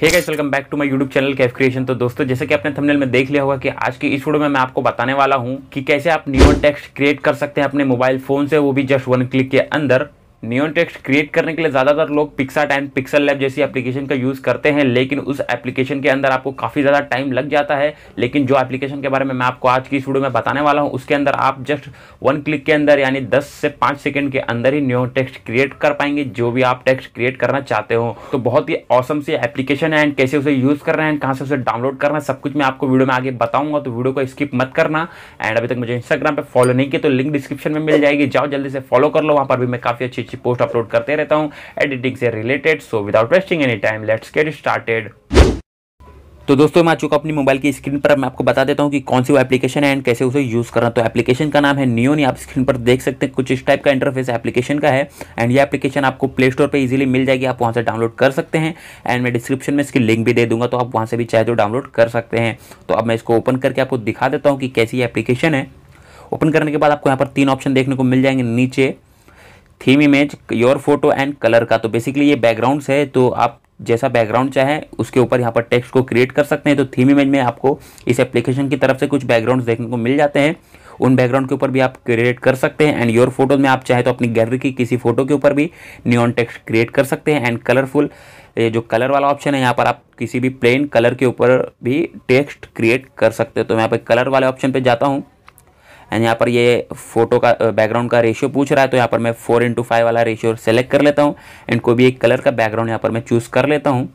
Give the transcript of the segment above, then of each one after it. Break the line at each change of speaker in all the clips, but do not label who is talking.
ठीक है welcome back to my YouTube channel Kaif creation तो दोस्तों जैसे कि आपने थंबनेल में देख लिया होगा कि आज की इस वीडियो में मैं आपको बताने वाला हूँ कि कैसे आप न्यू टेक्स्ट क्रिएट कर सकते हैं अपने मोबाइल फोन से वो भी जस्ट वन क्लिक के अंदर नियोन टेक्स्ट क्रिएट करने के लिए ज़्यादातर लोग पिक्साट एंड पिक्सल लैब जैसी एप्लीकेशन का यूज़ करते हैं लेकिन उस एप्लीकेशन के अंदर आपको काफ़ी ज़्यादा टाइम लग जाता है लेकिन जो एप्लीकेशन के बारे में मैं आपको आज की इस वीडियो में बताने वाला हूँ उसके अंदर आप जस्ट वन क्लिक के अंदर यानी दस से पाँच सेकेंड के अंदर ही नियॉन टेक्स्ट क्रिएट कर पाएंगे जो भी आप टेक्स्ट क्रिएट करना चाहते हो तो बहुत ही औसम सी एप्लीकेशन है एंड कैसे उसे यूज़ करना है एंड कहाँ से उसे डाउनलोड करना है सब कुछ मैं आपको वीडियो में आगे बताऊँगा तो वीडियो को स्किप मत करना एंड अभी तक मुझे इंस्टाग्राम पर फॉलो नहीं किया तो लिंक डिस्क्रिप्शन में मिल जाएगी जाओ जल्दी से फॉलो कर लो वहाँ पर भी मैं काफ़ी अच्छी अच्छी पोस्ट अपलोड करते रहता हूँ एडिटिंग से related so without wasting any time let's get started तो दोस्तों मैं आ चुका अपनी मोबाइल की स्क्रीन पर मैं आपको बता देता हूं कि कौन सी वो एप्लीकेशन है एंड कैसे उसे यूज़ करना तो एप्लीकेशन का नाम है नियोन आप स्क्रीन पर देख सकते हैं कुछ इस टाइप का इंटरफेस एप्लीकेशन का है एंड ये एप्लीकेशन आपको प्ले स्टोर पर इजीली मिल जाएगी आप वहाँ से डाउनलोड कर सकते हैं एंड मैं डिस्क्रिप्शन में इसकी लिंक भी दे दूंगा तो आप वहाँ से भी चाहे तो डाउनलोड कर सकते हैं तो अब मैं इसको ओपन करके आपको दिखा देता हूँ कि कैसी एप्लीकेशन है ओपन करने के बाद आपको यहाँ पर तीन ऑप्शन देखने को मिल जाएंगे नीचे theme image your photo and colour का तो बेसिकली ये बैकग्राउंड्स है तो आप जैसा बैकग्राउंड चाहे उसके ऊपर यहाँ पर टेक्स्ट को क्रिएट कर सकते हैं तो थीम इमेज में आपको इस एप्लीकेशन की तरफ से कुछ बैकग्राउंड्स देखने को मिल जाते हैं उन बैकग्राउंड के ऊपर भी आप क्रिएट कर सकते हैं एंड योर फोटोज में आप चाहे तो अपनी गैलरी की किसी फोटो के ऊपर भी न्यून टेक्स्ट क्रिएट कर सकते हैं एंड कलरफुल ये जो कलर वाला ऑप्शन है यहाँ पर आप किसी भी प्लेन कलर के ऊपर भी टेक्स्ट क्रिएट कर सकते हो तो मैं यहाँ पर कलर वाले ऑप्शन पर जाता हूँ एंड यहाँ पर ये फोटो का बैकग्राउंड का रेशियो पूछ रहा है तो यहाँ पर मैं फोर इंटू फाइव वाला रेशियो सेलेक्ट कर लेता हूँ एंड कोई भी एक कलर का बैकग्राउंड यहाँ पर मैं चूज़ कर लेता हूँ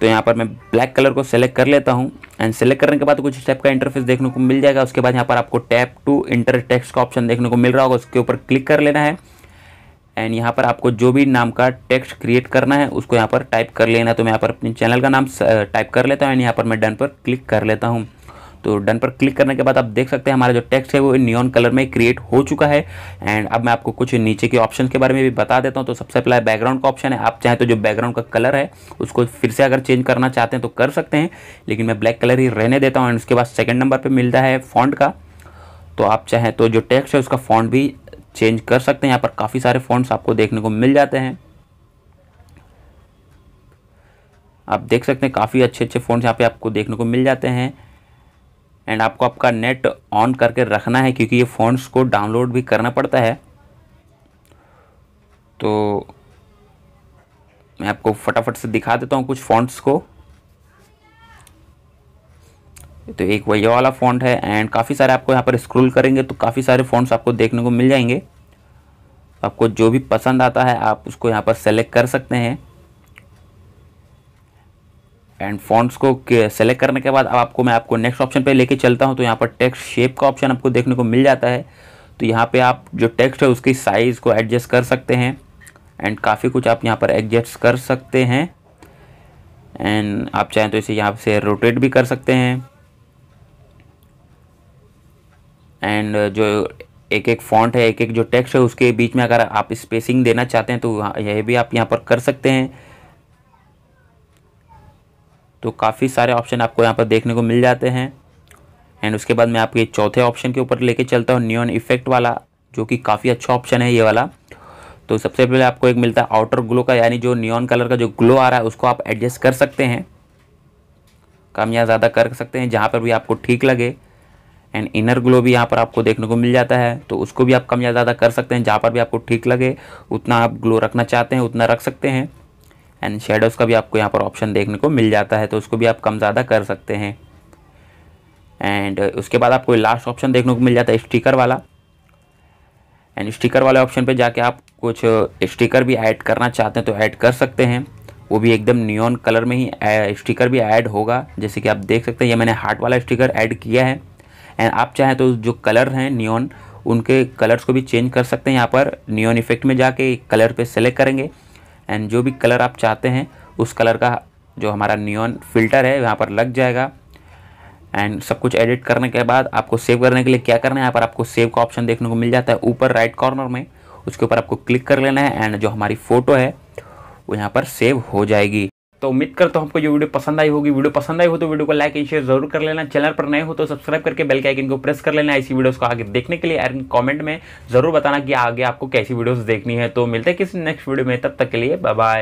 तो यहाँ पर मैं ब्लैक कलर को सेलेक्ट कर लेता हूँ एंड सेलेक्ट करने के बाद कुछ स्टेप का इंटरफेस देखने को मिल जाएगा उसके बाद यहाँ पर आपको टैप टू इंटर टेक्स्ट का ऑप्शन देखने को मिल रहा होगा उसके ऊपर क्लिक कर लेना है एंड यहाँ पर आपको जो भी नाम का टेक्स्ट क्रिएट करना है उसको यहाँ पर टाइप कर लेना तो मैं यहाँ पर अपने चैनल का नाम टाइप कर लेता हूँ एंड यहाँ पर मैं डन पर क्लिक कर लेता हूँ तो डन पर क्लिक करने के बाद आप देख सकते हैं हमारा जो टेक्स्ट है वो नियॉन कलर में क्रिएट हो चुका है एंड अब मैं आपको कुछ नीचे के ऑप्शन के बारे में भी बता देता हूँ तो सबसे पहला बैकग्राउंड का ऑप्शन है आप चाहें तो जो बैकग्राउंड का कलर है उसको फिर से अगर चेंज करना चाहते हैं तो कर सकते हैं लेकिन मैं ब्लैक कलर ही रहने देता हूँ एंड उसके बाद सेकेंड नंबर पर मिलता है फॉन्ट का तो आप चाहें तो जो टेक्स्ट है उसका फॉन्ट भी चेंज कर सकते हैं यहाँ पर काफ़ी सारे फॉन्ट्स आपको देखने को मिल जाते हैं आप देख सकते हैं काफ़ी अच्छे अच्छे फ़ोन यहाँ पे आपको देखने को मिल जाते हैं एंड आपको आपका नेट ऑन करके रखना है क्योंकि ये फ़ोन्स को डाउनलोड भी करना पड़ता है तो मैं आपको फटाफट से दिखा देता हूँ कुछ फ़ोन्स को तो एक वही ये वाला फॉन्ट है एंड काफ़ी सारे आपको यहाँ पर स्क्रोल करेंगे तो काफ़ी सारे फॉन्ट्स आपको देखने को मिल जाएंगे आपको जो भी पसंद आता है आप उसको यहाँ पर सेलेक्ट कर सकते हैं एंड फॉन्ट्स को सेलेक्ट करने के बाद अब आपको मैं आपको नेक्स्ट ऑप्शन पे लेके चलता हूँ तो यहाँ पर टेक्स्ट शेप का ऑप्शन आपको देखने को मिल जाता है तो यहाँ पे आप जो टेक्स्ट है उसकी साइज़ को एडजस्ट कर सकते हैं एंड काफ़ी कुछ आप यहाँ पर एडजस्ट कर सकते हैं एंड आप चाहें तो इसे यहाँ से रोटेट भी कर सकते हैं एंड uh, जो एक एक फॉन्ट है एक एक जो टेक्स्ट है उसके बीच में अगर आप स्पेसिंग देना चाहते हैं तो यह भी आप यहाँ पर कर सकते हैं तो काफ़ी सारे ऑप्शन आपको यहाँ पर देखने को मिल जाते हैं एंड उसके बाद मैं आपके चौथे ऑप्शन के ऊपर लेके चलता हूँ न्यून इफेक्ट वाला जो कि काफ़ी अच्छा ऑप्शन है ये वाला तो सबसे पहले आपको एक मिलता है आउटर ग्लो का यानी जो न्यून कलर का जो ग्लो आ रहा है उसको आप एडजस्ट कर सकते हैं कम या ज़्यादा कर सकते हैं जहाँ पर भी आपको ठीक लगे एंड इनर ग्लो भी यहाँ पर आपको देखने को मिल जाता है तो उसको भी आप कम या ज़्यादा कर सकते हैं जहाँ पर भी आपको ठीक लगे उतना आप ग्लो रखना चाहते हैं उतना रख सकते हैं एंड शेडोज़ का भी आपको यहाँ पर ऑप्शन देखने को मिल जाता है तो उसको भी आप कम ज़्यादा कर सकते हैं एंड उसके बाद आपको लास्ट ऑप्शन देखने को मिल जाता है स्टिकर वाला एंड स्टिकर वाले ऑप्शन पर जाके आप कुछ स्टिकर भी ऐड करना चाहते हैं तो ऐड कर सकते हैं वो भी एकदम न्यून कलर में ही स्टिकर भी ऐड होगा जैसे कि आप देख सकते हैं ये मैंने हार्ट वाला स्टिकर ऐड किया है एंड आप चाहें तो जो कलर हैं नियॉन उनके कलर्स को भी चेंज कर सकते हैं यहाँ पर नियॉन इफेक्ट में जाके कलर पे सेलेक्ट करेंगे एंड जो भी कलर आप चाहते हैं उस कलर का जो हमारा नियॉन फिल्टर है यहाँ पर लग जाएगा एंड सब कुछ एडिट करने के बाद आपको सेव करने के लिए क्या करना है यहाँ पर आपको सेव का ऑप्शन देखने को मिल जाता है ऊपर राइट कॉर्नर में उसके ऊपर आपको क्लिक कर लेना है एंड जो हमारी फ़ोटो है वो यहाँ पर सेव हो जाएगी तो उम्मीद करता हूँ आपको ये वीडियो पसंद आई होगी वीडियो पसंद आई हो तो वीडियो को लाइक एंड शेयर जरूर कर लेना चैनल पर नए हो तो सब्सक्राइब करके बेल के आइकन को प्रेस कर लेना ऐसी वीडियोस को आगे देखने के लिए एंड कमेंट में जरूर बताना कि आगे आपको कैसी वीडियोस देखनी है तो मिलते हैं किसी नेक्स्ट वीडियो में तब तक के लिए बाय